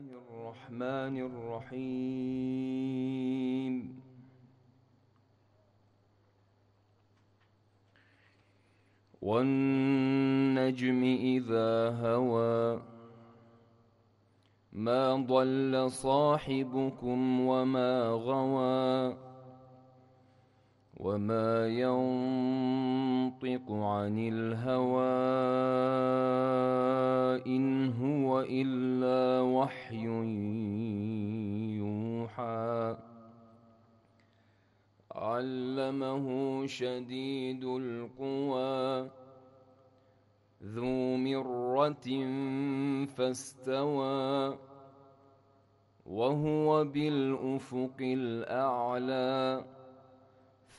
الله الرحمن الرحيم والنجم إذا هوى ما ضل صاحبكم وما غوى وما ينطق عن الهوى إن هو إلا وحي يوحى علمه شديد القوى ذو مرة فاستوى وهو بالأفق الأعلى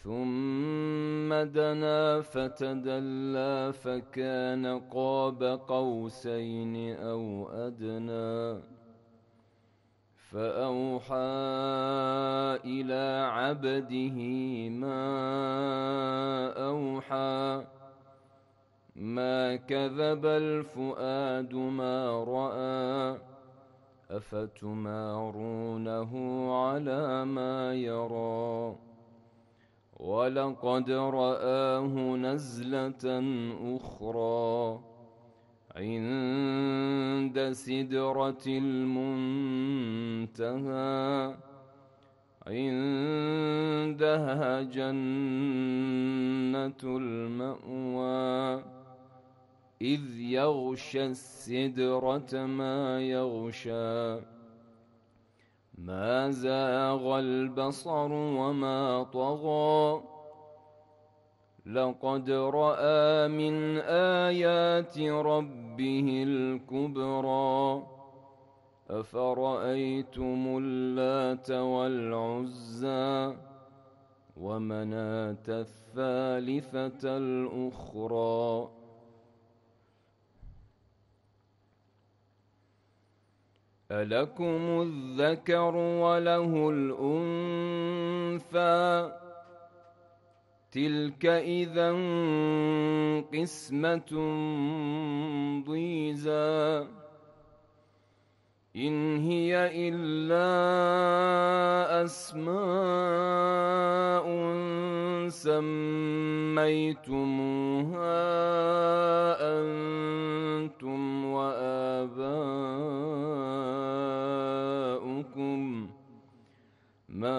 ثم دنا فتدلى فكان قاب قوسين او ادنى فاوحى الى عبده ما اوحى ما كذب الفؤاد ما راى افتمارونه على ما يرى ولقد رآه نزلة أخرى عند سدرة المنتهى عندها جنة المأوى إذ يغشى السدرة ما يغشى ما زاغ البصر وما طغى لقد راى من ايات ربه الكبرى افرايتم اللات والعزى ومناه الثالثه الاخرى ألكم الذكر وله الأنثى تلك إذا قسمة ضيزى إن هي إلا أسماء سميتموها أنتم ما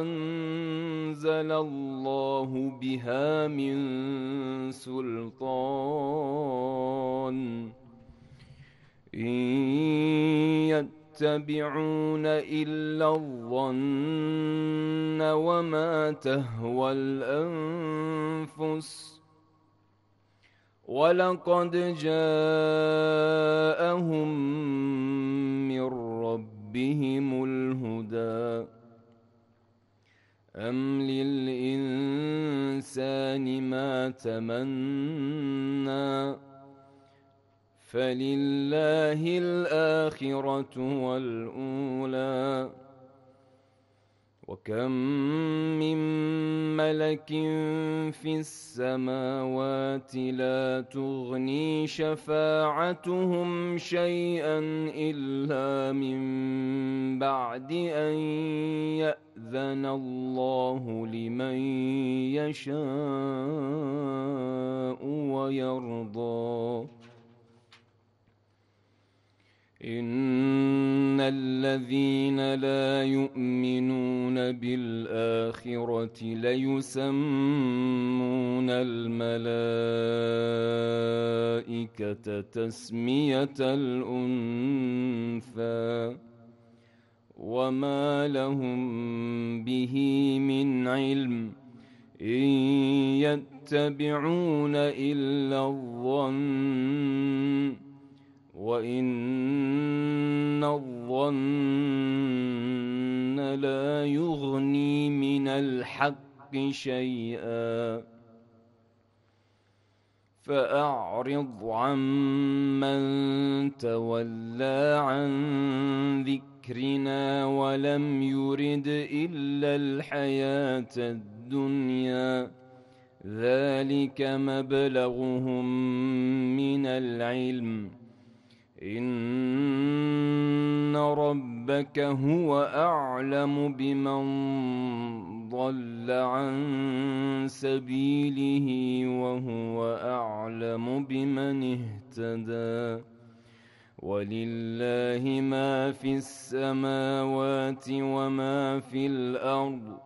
أنزل الله بها من سلطان إن يتبعون إلا الظن وما تهوى الأنفس ولقد جاءهم من ربهم الهدى أم للإنسان ما تمنى فلله الآخرة والأولى وكم من ملك في السماوات لا تغني شفاعتهم شيئا إلا من بعد أن يأذن الله لمن يشاء ويرضى إن الذين لا يؤمنون بالآخرة ليسمون الملائكة تسمية الأنثى وما لهم به من علم إن يتبعون إلا الظن وإن الظن لا يغني من الحق شيئا فأعرض عمن تولى عن ذكرنا ولم يرد إلا الحياة الدنيا ذلك مبلغهم من العلم إن ربك هو أعلم بمن ضل عن سبيله وهو أعلم بمن اهتدى ولله ما في السماوات وما في الأرض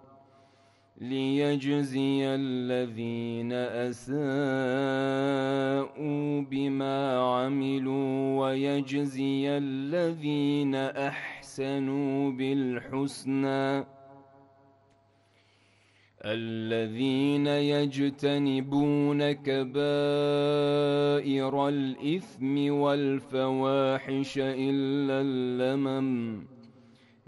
ليجزي الذين اساءوا بما عملوا ويجزي الذين احسنوا بالحسنى الذين يجتنبون كبائر الاثم والفواحش الا اللمم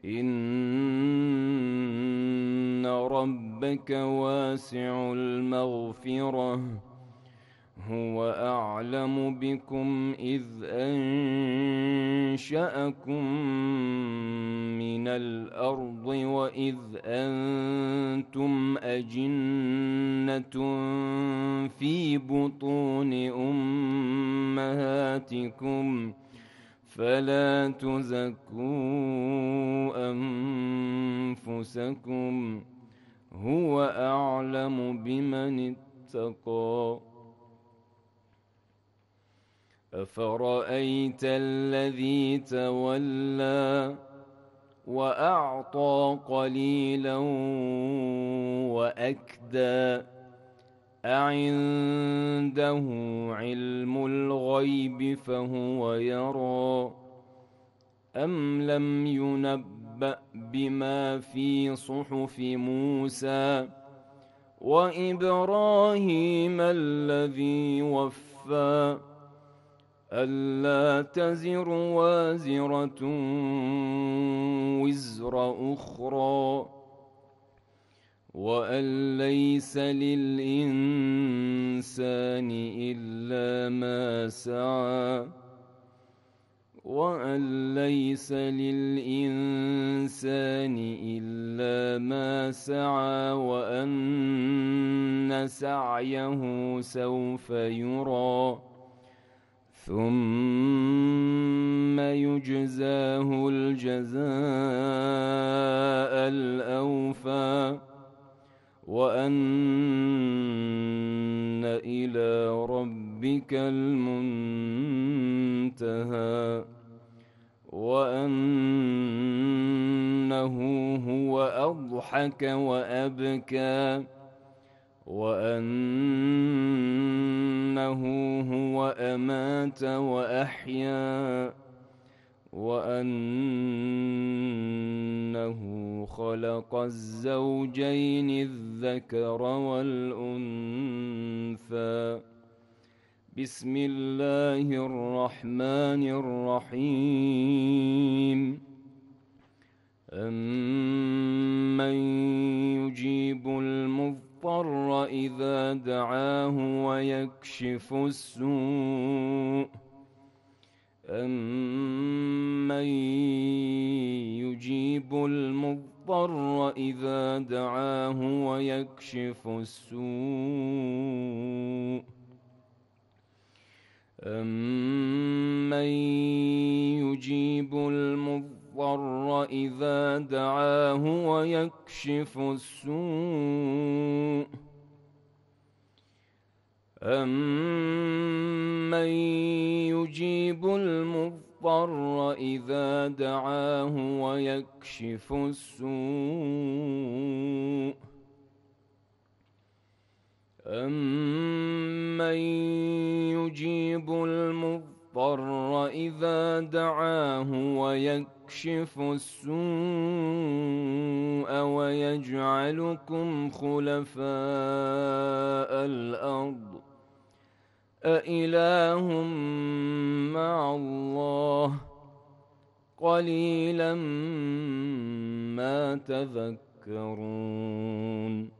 إن ربك واسع المغفرة هو أعلم بكم إذ أنشأكم من الأرض وإذ أنتم أجنة في بطون أمهاتكم ۖ فلا تزكوا أنفسكم هو أعلم بمن اتقى أفرأيت الذي تولى وأعطى قليلا وأكدى أعنده علم الغيب فهو يرى أم لم ينبأ بما في صحف موسى وإبراهيم الذي وفى ألا تزر وازرة وزر أخرى وأن ليس للإنسان إلا ما سعى وأن ليس للإنسان إلا ما سعى وأن سعيه سوف يرى ثم يجزاه الجزاء الأكبر وأن إلى ربك المنتهى وأنه هو أضحك وأبكى وأنه هو أمات وأحيا وأنه خلق الزوجين الذكر والأنثى بسم الله الرحمن الرحيم أمن يجيب المضطر إذا دعاه ويكشف السوء أمن يكشف السوء أمن يجيب المضطر إذا دعاه ويكشف السوء أمن يجيب المضطر المضطر إذا دعاه ويكشف السوء أمن يجيب المضطر إذا دعاه ويكشف السوء ويجعلكم خلفاء الأرض أإله مع الله قليلا ما تذكرون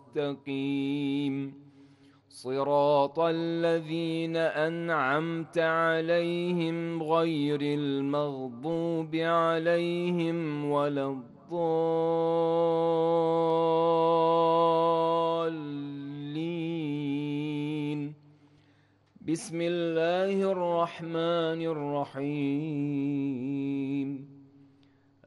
المستقيم صراط الذين أنعمت عليهم غير المغضوب عليهم ولا الضالين بسم الله الرحمن الرحيم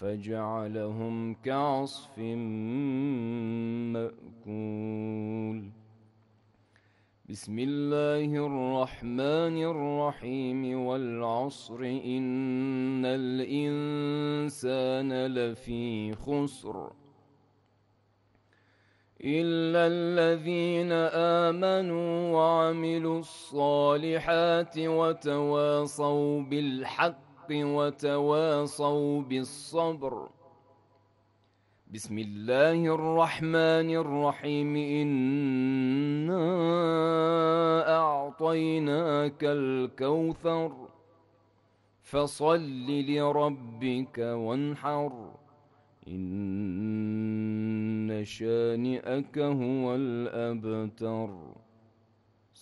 فجعلهم كعصف مأكول بسم الله الرحمن الرحيم والعصر إن الإنسان لفي خسر إلا الذين آمنوا وعملوا الصالحات وتواصوا بالحق بالحق وتواصوا بالصبر بسم الله الرحمن الرحيم إنا أعطيناك الكوثر فصل لربك وانحر إن شانئك هو الأبتر